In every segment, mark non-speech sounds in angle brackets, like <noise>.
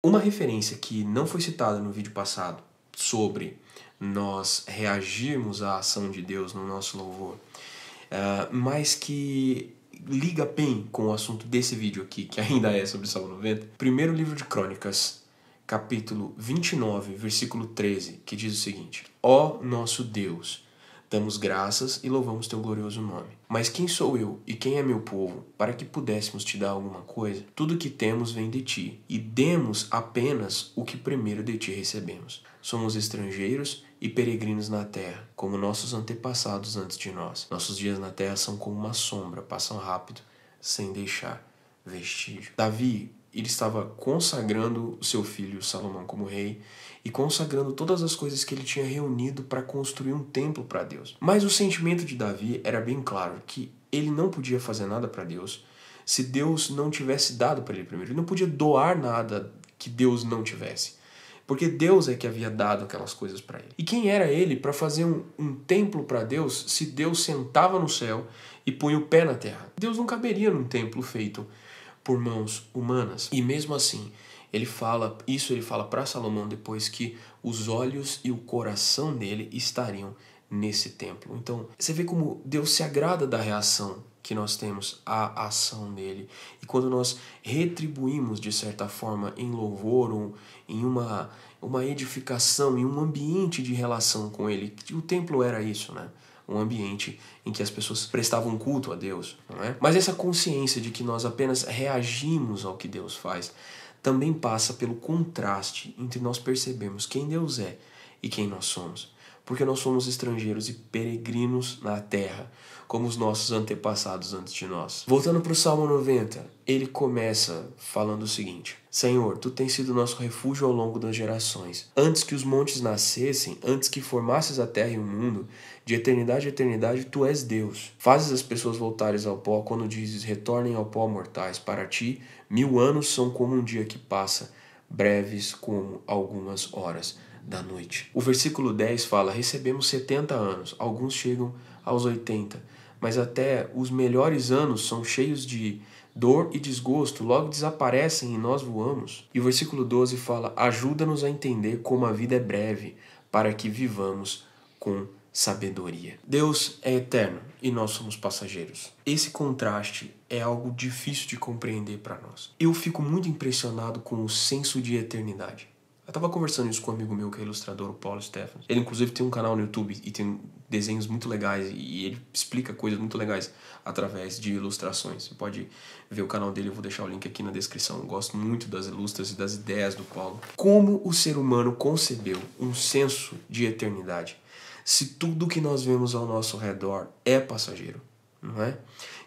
Uma referência que não foi citada no vídeo passado sobre nós reagirmos à ação de Deus no nosso louvor, é, mas que liga bem com o assunto desse vídeo aqui, que ainda é sobre Salmo 90. Primeiro livro de Crônicas, capítulo 29, versículo 13, que diz o seguinte: Ó nosso Deus, Damos graças e louvamos teu glorioso nome. Mas quem sou eu e quem é meu povo para que pudéssemos te dar alguma coisa? Tudo que temos vem de ti, e demos apenas o que primeiro de ti recebemos. Somos estrangeiros e peregrinos na terra, como nossos antepassados antes de nós. Nossos dias na terra são como uma sombra, passam rápido, sem deixar vestígio. Davi ele estava consagrando o seu filho Salomão como rei e consagrando todas as coisas que ele tinha reunido para construir um templo para Deus. Mas o sentimento de Davi era bem claro que ele não podia fazer nada para Deus se Deus não tivesse dado para ele primeiro. Ele não podia doar nada que Deus não tivesse. Porque Deus é que havia dado aquelas coisas para ele. E quem era ele para fazer um, um templo para Deus se Deus sentava no céu e punha o pé na terra? Deus não caberia num templo feito por mãos humanas. E mesmo assim, ele fala, isso ele fala para Salomão depois que os olhos e o coração dele estariam nesse templo. Então, você vê como Deus se agrada da reação que nós temos à ação dele. E quando nós retribuímos de certa forma em louvor ou em uma uma edificação, em um ambiente de relação com ele, o templo era isso, né? um ambiente em que as pessoas prestavam culto a Deus, não é? Mas essa consciência de que nós apenas reagimos ao que Deus faz também passa pelo contraste entre nós percebemos quem Deus é e quem nós somos porque nós somos estrangeiros e peregrinos na terra, como os nossos antepassados antes de nós. Voltando para o Salmo 90, ele começa falando o seguinte: Senhor, tu tens sido nosso refúgio ao longo das gerações. Antes que os montes nascessem, antes que formasses a terra e o mundo, de eternidade a eternidade tu és Deus. Fazes as pessoas voltares ao pó quando dizes: retornem ao pó, mortais. Para ti, mil anos são como um dia que passa, breves como algumas horas da noite. O versículo 10 fala: Recebemos 70 anos, alguns chegam aos 80, mas até os melhores anos são cheios de dor e desgosto, logo desaparecem e nós voamos. E o versículo 12 fala: Ajuda-nos a entender como a vida é breve, para que vivamos com sabedoria. Deus é eterno e nós somos passageiros. Esse contraste é algo difícil de compreender para nós. Eu fico muito impressionado com o senso de eternidade. Eu tava conversando isso com um amigo meu que é ilustrador, o Paulo Stephens. Ele, inclusive, tem um canal no YouTube e tem desenhos muito legais e ele explica coisas muito legais através de ilustrações. Você pode ver o canal dele, eu vou deixar o link aqui na descrição. Eu gosto muito das ilustras e das ideias do Paulo. Como o ser humano concebeu um senso de eternidade se tudo que nós vemos ao nosso redor é passageiro, não é?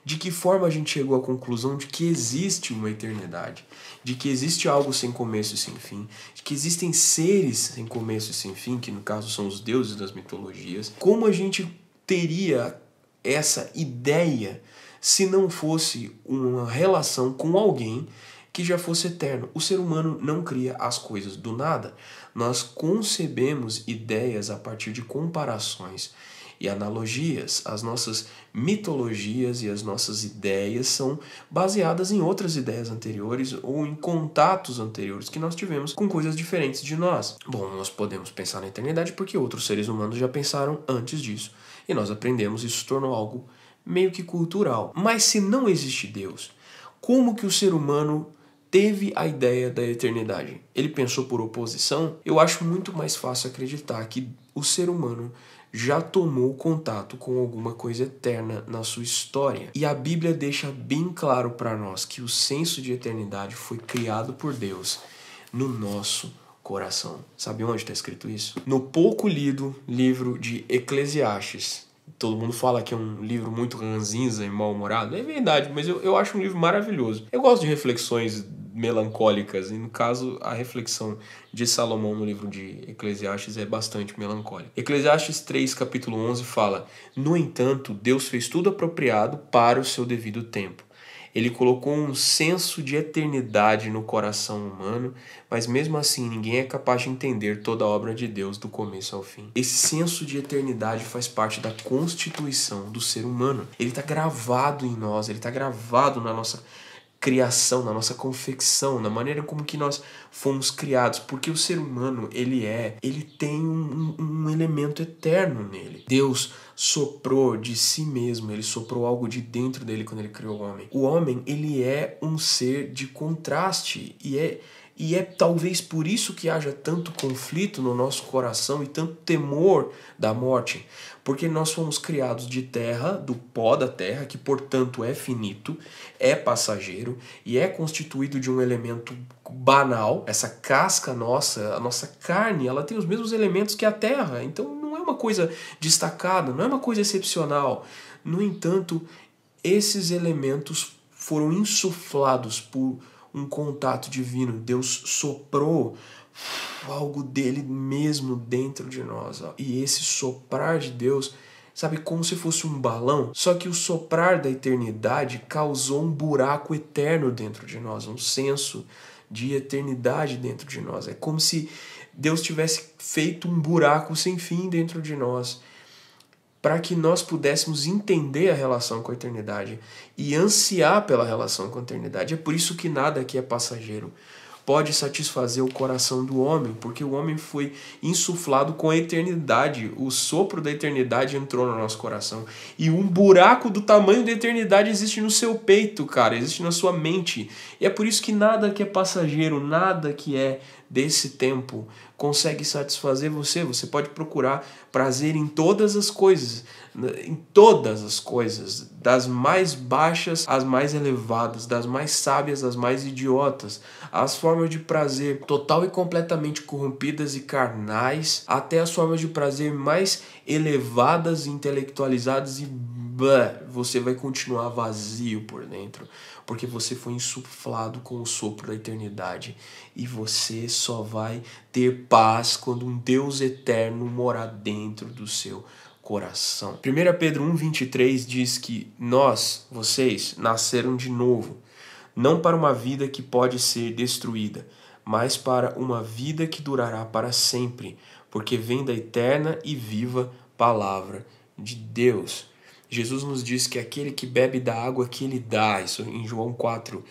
de que forma a gente chegou à conclusão de que existe uma eternidade, de que existe algo sem começo e sem fim, de que existem seres sem começo e sem fim, que no caso são os deuses das mitologias. Como a gente teria essa ideia se não fosse uma relação com alguém que já fosse eterno. O ser humano não cria as coisas do nada. Nós concebemos ideias a partir de comparações e analogias. As nossas mitologias e as nossas ideias são baseadas em outras ideias anteriores ou em contatos anteriores que nós tivemos com coisas diferentes de nós. Bom, nós podemos pensar na eternidade porque outros seres humanos já pensaram antes disso e nós aprendemos, isso tornou algo meio que cultural. Mas se não existe Deus, como que o ser humano teve a ideia da eternidade? Ele pensou por oposição? Eu acho muito mais fácil acreditar que o ser humano já tomou contato com alguma coisa eterna na sua história. E a Bíblia deixa bem claro para nós que o senso de eternidade foi criado por Deus no nosso coração. Sabe onde está escrito isso? No pouco lido livro de Eclesiastes. Todo mundo fala que é um livro muito ranzinza e mal-humorado. É verdade, mas eu, eu acho um livro maravilhoso. Eu gosto de reflexões melancólicas. E no caso, a reflexão de Salomão no livro de Eclesiastes é bastante melancólica. Eclesiastes 3, capítulo 11 fala: No entanto, Deus fez tudo apropriado para o seu devido tempo. Ele colocou um senso de eternidade no coração humano, mas mesmo assim ninguém é capaz de entender toda a obra de Deus do começo ao fim. Esse senso de eternidade faz parte da constituição do ser humano. Ele está gravado em nós, ele está gravado na nossa criação, na nossa confecção, na maneira como que nós fomos criados, porque o ser humano ele é, ele tem um, um, elemento eterno nele. Deus soprou de si mesmo, ele soprou algo de dentro dele quando ele criou o homem. O homem ele é um ser de contraste e é e é talvez por isso que haja tanto conflito no nosso coração e tanto temor da morte, porque nós fomos criados de terra, do pó da terra, que portanto é finito, é passageiro e é constituído de um elemento banal. Essa casca nossa, a nossa carne, ela tem os mesmos elementos que a terra, então não é uma coisa destacada, não é uma coisa excepcional. No entanto, esses elementos foram insuflados por um contato divino. Deus soprou algo dele mesmo dentro de nós. Ó. E esse soprar de Deus, sabe, como se fosse um balão, só que o soprar da eternidade causou um buraco eterno dentro de nós, um senso de eternidade dentro de nós. É como se Deus tivesse feito um buraco sem fim dentro de nós para que nós pudéssemos entender a relação com a eternidade e ansiar pela relação com a eternidade. É por isso que nada aqui é passageiro. Pode satisfazer o coração do homem, porque o homem foi insuflado com a eternidade, o sopro da eternidade entrou no nosso coração. E um buraco do tamanho da eternidade existe no seu peito, cara, existe na sua mente. E é por isso que nada que é passageiro, nada que é desse tempo consegue satisfazer você. Você pode procurar prazer em todas as coisas, né, em todas as coisas, das mais baixas às mais elevadas, das mais sábias às mais idiotas, as formas de prazer total e completamente corrompidas e carnais, até as formas de prazer mais elevadas, intelectualizadas e você vai continuar vazio por dentro, porque você foi insuflado com o sopro da eternidade e você só vai ter paz quando um Deus eterno morar dentro do seu coração. 1 Pedro 1:23 diz que nós, vocês, nasceram de novo, não para uma vida que pode ser destruída, mas para uma vida que durará para sempre, porque vem da eterna e viva palavra de Deus. Jesus nos diz que aquele que bebe da água que ele dá, isso em João 4,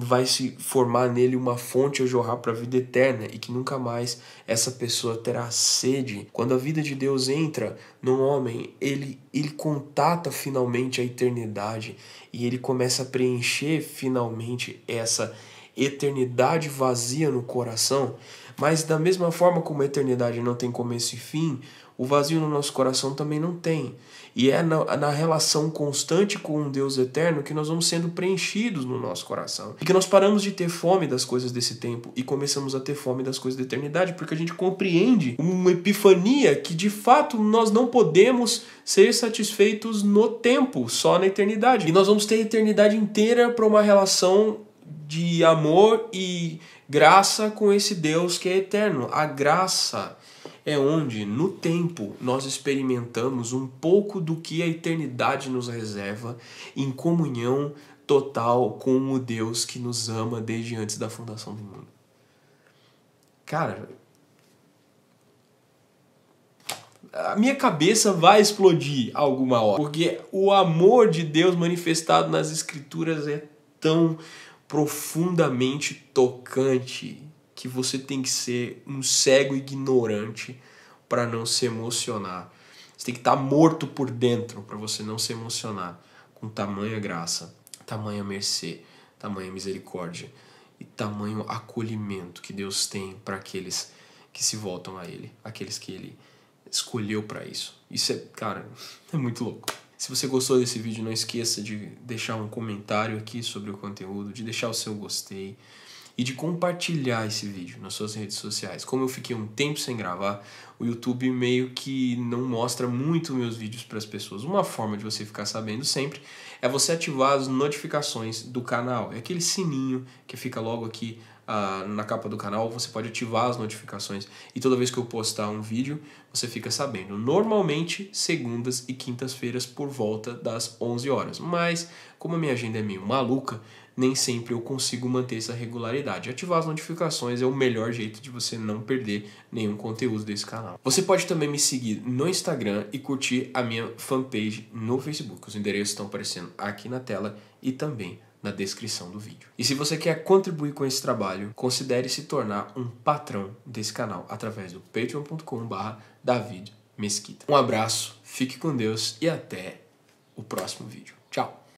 vai se formar nele uma fonte a jorrar para a vida eterna e que nunca mais essa pessoa terá sede. Quando a vida de Deus entra num homem, ele, ele contata finalmente a eternidade e ele começa a preencher finalmente essa eternidade vazia no coração. Mas da mesma forma como a eternidade não tem começo e fim, o vazio no nosso coração também não tem. E é na, na, relação constante com um Deus eterno que nós vamos sendo preenchidos no nosso coração. E que nós paramos de ter fome das coisas desse tempo e começamos a ter fome das coisas da eternidade, porque a gente compreende uma epifania que de fato nós não podemos ser satisfeitos no tempo, só na eternidade. E nós vamos ter a eternidade inteira para uma relação de amor e graça com esse Deus que é eterno. A graça é onde, no tempo, nós experimentamos um pouco do que a eternidade nos reserva em comunhão total com o Deus que nos ama desde antes da fundação do mundo. Cara, a minha cabeça vai explodir alguma hora, porque o amor de Deus manifestado nas Escrituras é tão profundamente tocante que você tem que ser um cego ignorante para não se emocionar. Você tem que estar tá morto por dentro para você não se emocionar com tamanha graça, tamanha mercê, tamanha misericórdia e tamanho acolhimento que Deus tem para aqueles que se voltam a Ele, aqueles que Ele escolheu para isso. Isso é, cara, <laughs> é muito louco. Se você gostou desse vídeo, não esqueça de deixar um comentário aqui sobre o conteúdo, de deixar o seu gostei, e de compartilhar esse vídeo nas suas redes sociais. Como eu fiquei um tempo sem gravar, o YouTube meio que não mostra muito meus vídeos para as pessoas. Uma forma de você ficar sabendo sempre é você ativar as notificações do canal. É aquele sininho que fica logo aqui uh, na capa do canal, você pode ativar as notificações e toda vez que eu postar um vídeo, você fica sabendo. Normalmente, segundas e quintas-feiras por volta das 11 horas. Mas, como a minha agenda é meio maluca, nem sempre eu consigo manter essa regularidade. Ativar as notificações é o melhor jeito de você não perder nenhum conteúdo desse canal. Você pode também me seguir no Instagram e curtir a minha fanpage no Facebook. Os endereços estão aparecendo aqui na tela e também na descrição do vídeo. E se você quer contribuir com esse trabalho, considere se tornar um patrão desse canal através do patreon.com.br David Mesquita. Um abraço, fique com Deus e até o próximo vídeo. Tchau!